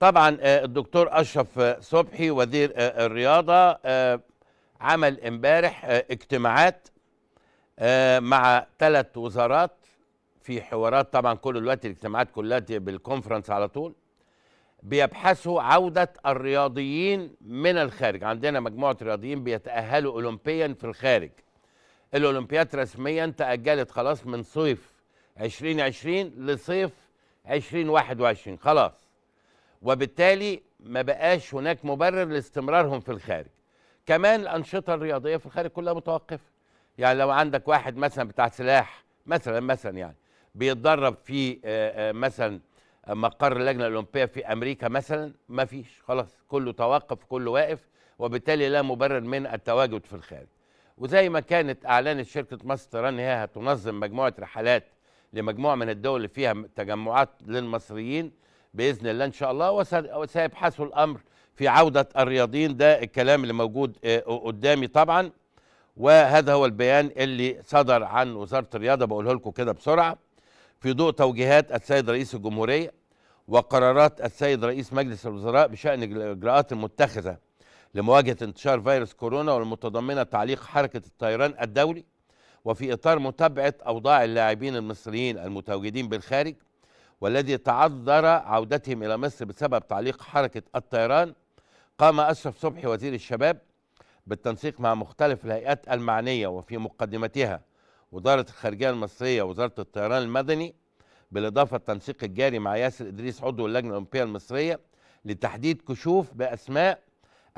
طبعا آه، الدكتور اشرف آه، صبحي وزير آه، الرياضه عمل امبارح اجتماعات مع ثلاث وزارات في حوارات طبعا كل الوقت الاجتماعات كلها بالكونفرنس على طول بيبحثوا عودة الرياضيين من الخارج عندنا مجموعة رياضيين بيتأهلوا أولمبيا في الخارج الأولمبياد رسميا تأجلت خلاص من صيف 2020 لصيف 2021 خلاص وبالتالي ما بقاش هناك مبرر لاستمرارهم في الخارج كمان الانشطه الرياضيه في الخارج كلها متوقفه يعني لو عندك واحد مثلا بتاع سلاح مثلا مثلا يعني بيتدرب في آه، آه، مثلا مقر اللجنه الاولمبيه في امريكا مثلا ما فيش خلاص كله توقف كله واقف وبالتالي لا مبرر من التواجد في الخارج وزي ما كانت اعلنت شركه مصر ان هي هتنظم مجموعه رحلات لمجموعه من الدول اللي فيها تجمعات للمصريين باذن الله ان شاء الله وسيبحثوا الامر في عوده الرياضيين ده الكلام اللي موجود آه، قدامي طبعا وهذا هو البيان اللي صدر عن وزاره الرياضه بقوله لكم كده بسرعه في ضوء توجيهات السيد رئيس الجمهوريه وقرارات السيد رئيس مجلس الوزراء بشان الاجراءات المتخذه لمواجهه انتشار فيروس كورونا والمتضمنه تعليق حركه الطيران الدولي وفي اطار متابعه اوضاع اللاعبين المصريين المتواجدين بالخارج والذي تعذر عودتهم إلى مصر بسبب تعليق حركة الطيران قام أشرف صبحي وزير الشباب بالتنسيق مع مختلف الهيئات المعنية وفي مقدمتها وزارة الخارجية المصرية وزارة الطيران المدني بالإضافة التنسيق الجاري مع ياسر إدريس عضو اللجنة الأولمبية المصرية لتحديد كشوف بأسماء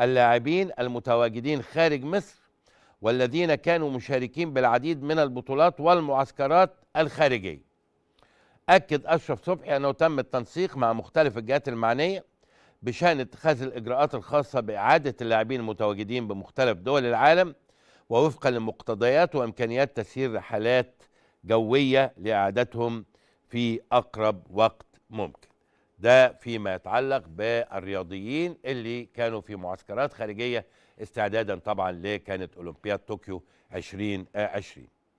اللاعبين المتواجدين خارج مصر والذين كانوا مشاركين بالعديد من البطولات والمعسكرات الخارجيه أكد أشرف صبحي أنه تم التنسيق مع مختلف الجهات المعنية بشأن اتخاذ الإجراءات الخاصة بإعادة اللاعبين المتواجدين بمختلف دول العالم ووفقا لمقتضيات وإمكانيات تسيير رحلات جوية لإعادتهم في أقرب وقت ممكن ده فيما يتعلق بالرياضيين اللي كانوا في معسكرات خارجية استعدادا طبعا لكانت أولمبياد طوكيو 2020